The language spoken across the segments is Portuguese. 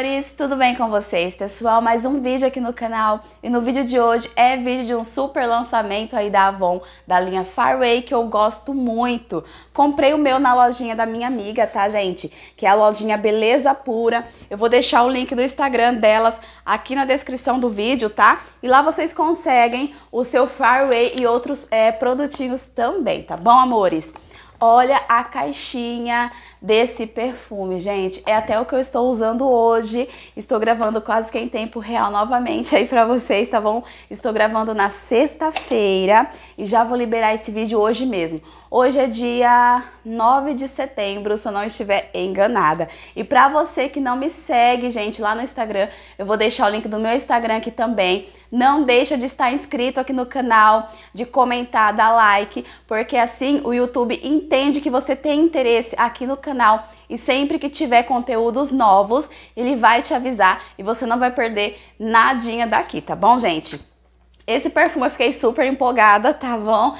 amores, tudo bem com vocês, pessoal? Mais um vídeo aqui no canal e no vídeo de hoje é vídeo de um super lançamento aí da Avon, da linha Farway que eu gosto muito. Comprei o meu na lojinha da minha amiga, tá, gente? Que é a lojinha Beleza Pura. Eu vou deixar o link do Instagram delas aqui na descrição do vídeo, tá? E lá vocês conseguem o seu Farway e outros é, produtinhos também, tá bom, amores? Olha a caixinha desse perfume, gente. É até o que eu estou usando hoje. Estou gravando quase que em tempo real novamente aí para vocês, tá bom? Estou gravando na sexta-feira e já vou liberar esse vídeo hoje mesmo. Hoje é dia 9 de setembro, se eu não estiver enganada. E para você que não me segue, gente, lá no Instagram, eu vou deixar o link do meu Instagram aqui também. Não deixa de estar inscrito aqui no canal, de comentar, dar like, porque assim o YouTube entende que você tem interesse aqui no canal canal e sempre que tiver conteúdos novos, ele vai te avisar e você não vai perder nadinha daqui, tá bom, gente? Esse perfume eu fiquei super empolgada, tá bom?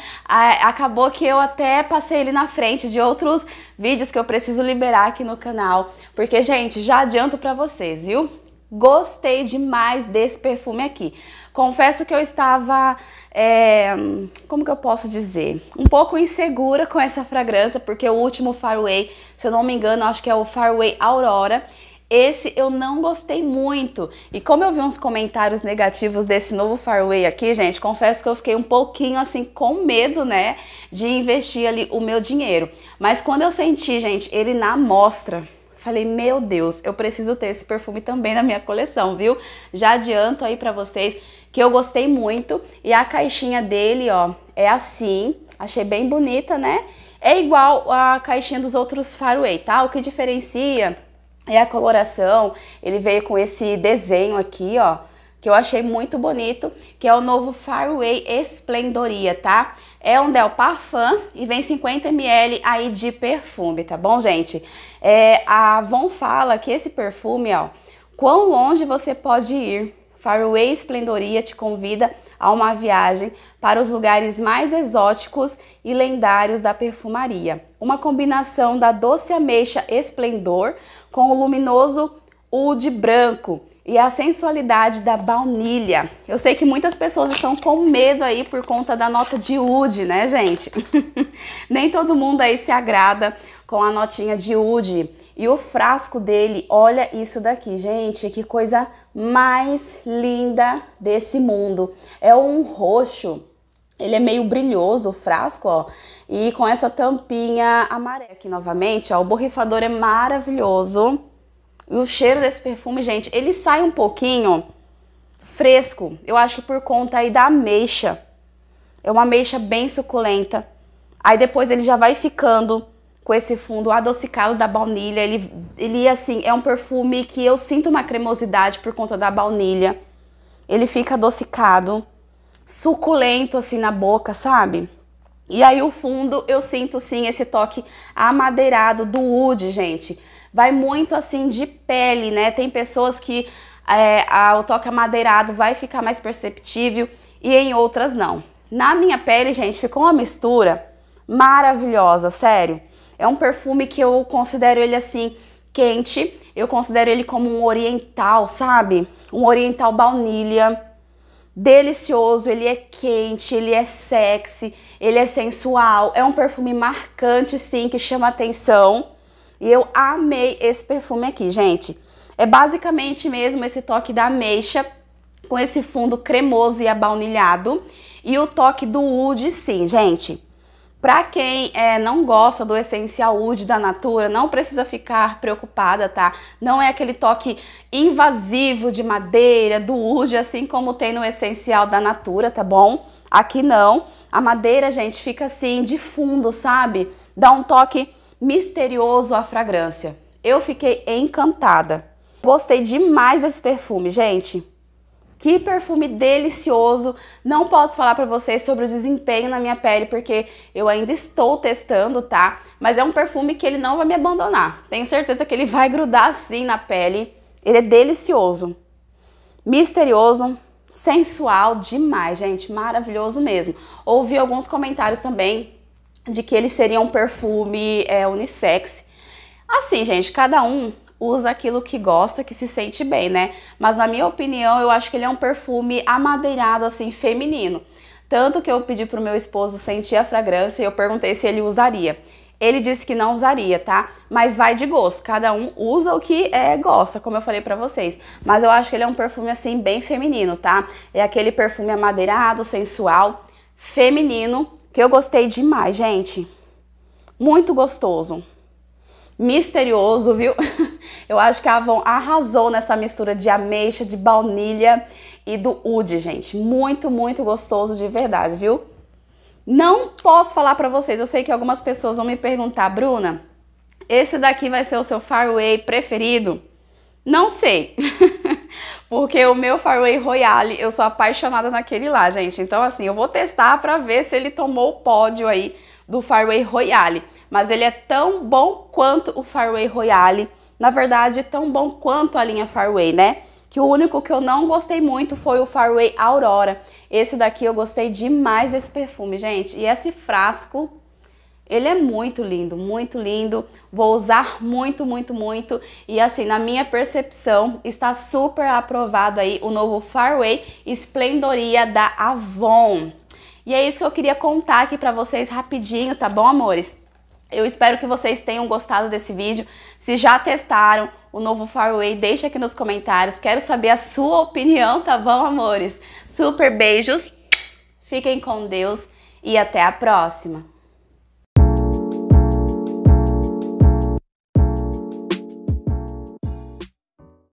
Acabou que eu até passei ele na frente de outros vídeos que eu preciso liberar aqui no canal. Porque, gente, já adianto pra vocês, viu? Gostei demais desse perfume aqui. Confesso que eu estava, é, como que eu posso dizer, um pouco insegura com essa fragrância, porque o último Farway, se eu não me engano, acho que é o Farway Aurora, esse eu não gostei muito. E como eu vi uns comentários negativos desse novo Farway aqui, gente, confesso que eu fiquei um pouquinho assim com medo, né, de investir ali o meu dinheiro. Mas quando eu senti, gente, ele na amostra, Falei, meu Deus, eu preciso ter esse perfume também na minha coleção, viu? Já adianto aí para vocês que eu gostei muito. E a caixinha dele, ó, é assim. Achei bem bonita, né? É igual a caixinha dos outros Faraway, tá? O que diferencia é a coloração. Ele veio com esse desenho aqui, ó, que eu achei muito bonito, que é o novo Faraway Esplendoria, tá? É um Del Parfum e vem 50ml aí de perfume, tá bom, gente? É, a Von fala que esse perfume, ó, quão longe você pode ir Faraway Esplendoria te convida a uma viagem para os lugares mais exóticos e lendários da perfumaria. Uma combinação da doce ameixa esplendor com o luminoso o de branco e a sensualidade da baunilha. Eu sei que muitas pessoas estão com medo aí por conta da nota de Oud, né, gente? Nem todo mundo aí se agrada com a notinha de Oud. E o frasco dele, olha isso daqui, gente, que coisa mais linda desse mundo. É um roxo ele é meio brilhoso o frasco, ó. E com essa tampinha amarela aqui novamente, ó. O borrifador é maravilhoso. E o cheiro desse perfume, gente, ele sai um pouquinho fresco. Eu acho que por conta aí da ameixa. É uma ameixa bem suculenta. Aí depois ele já vai ficando com esse fundo adocicado da baunilha. Ele, ele assim, é um perfume que eu sinto uma cremosidade por conta da baunilha. Ele fica adocicado, suculento assim na boca, sabe? E aí o fundo eu sinto sim esse toque amadeirado do wood, gente vai muito assim de pele, né? Tem pessoas que é, a, o toque amadeirado vai ficar mais perceptível e em outras não. Na minha pele, gente, ficou uma mistura maravilhosa, sério. É um perfume que eu considero ele assim quente, eu considero ele como um oriental, sabe? Um oriental baunilha. Delicioso, ele é quente, ele é sexy, ele é sensual, é um perfume marcante sim que chama atenção. E eu amei esse perfume aqui, gente. É basicamente mesmo esse toque da ameixa com esse fundo cremoso e abaunilhado e o toque do Wood sim, gente. Pra quem é, não gosta do essencial Wood da Natura, não precisa ficar preocupada, tá? Não é aquele toque invasivo de madeira, do Wood, assim como tem no essencial da Natura, tá bom? Aqui não. A madeira, gente, fica assim de fundo, sabe? Dá um toque Misterioso a fragrância. Eu fiquei encantada. Gostei demais desse perfume, gente. Que perfume delicioso! Não posso falar para vocês sobre o desempenho na minha pele porque eu ainda estou testando, tá? Mas é um perfume que ele não vai me abandonar. Tenho certeza que ele vai grudar assim na pele. Ele é delicioso, misterioso, sensual demais, gente, maravilhoso mesmo. Ouvi alguns comentários também de que ele seria um perfume é, unissex. Assim, gente, cada um usa aquilo que gosta, que se sente bem, né? Mas na minha opinião, eu acho que ele é um perfume amadeirado, assim, feminino. Tanto que eu pedi pro meu esposo sentir a fragrância e eu perguntei se ele usaria. Ele disse que não usaria, tá? Mas vai de gosto, cada um usa o que é, gosta, como eu falei para vocês. Mas eu acho que ele é um perfume assim bem feminino, tá? É aquele perfume amadeirado, sensual, feminino que eu gostei demais, gente. Muito gostoso. Misterioso, viu? Eu acho que a Avon arrasou nessa mistura de ameixa, de baunilha e do Oud, gente. Muito, muito gostoso de verdade, viu? Não posso falar para vocês, eu sei que algumas pessoas vão me perguntar, Bruna, esse daqui vai ser o seu Faraway preferido? Não sei. Porque o meu Fairway Royale, eu sou apaixonada naquele lá, gente. Então, assim, eu vou testar para ver se ele tomou o pódio aí do Fairway Royale. Mas ele é tão bom quanto o Fairway Royale. Na verdade, é tão bom quanto a linha Fairway, né? que o único que eu não gostei muito foi o Faraway Aurora. Esse daqui eu gostei demais desse perfume, gente. E esse frasco ele é muito lindo, muito lindo. Vou usar muito, muito, muito. E assim, na minha percepção, está super aprovado aí o novo Farway Esplendoria da Avon. E é isso que eu queria contar aqui pra vocês rapidinho, tá bom, amores? Eu espero que vocês tenham gostado desse vídeo. Se já testaram o novo Farway, deixa aqui nos comentários. Quero saber a sua opinião, tá bom, amores? Super beijos, fiquem com Deus e até a próxima!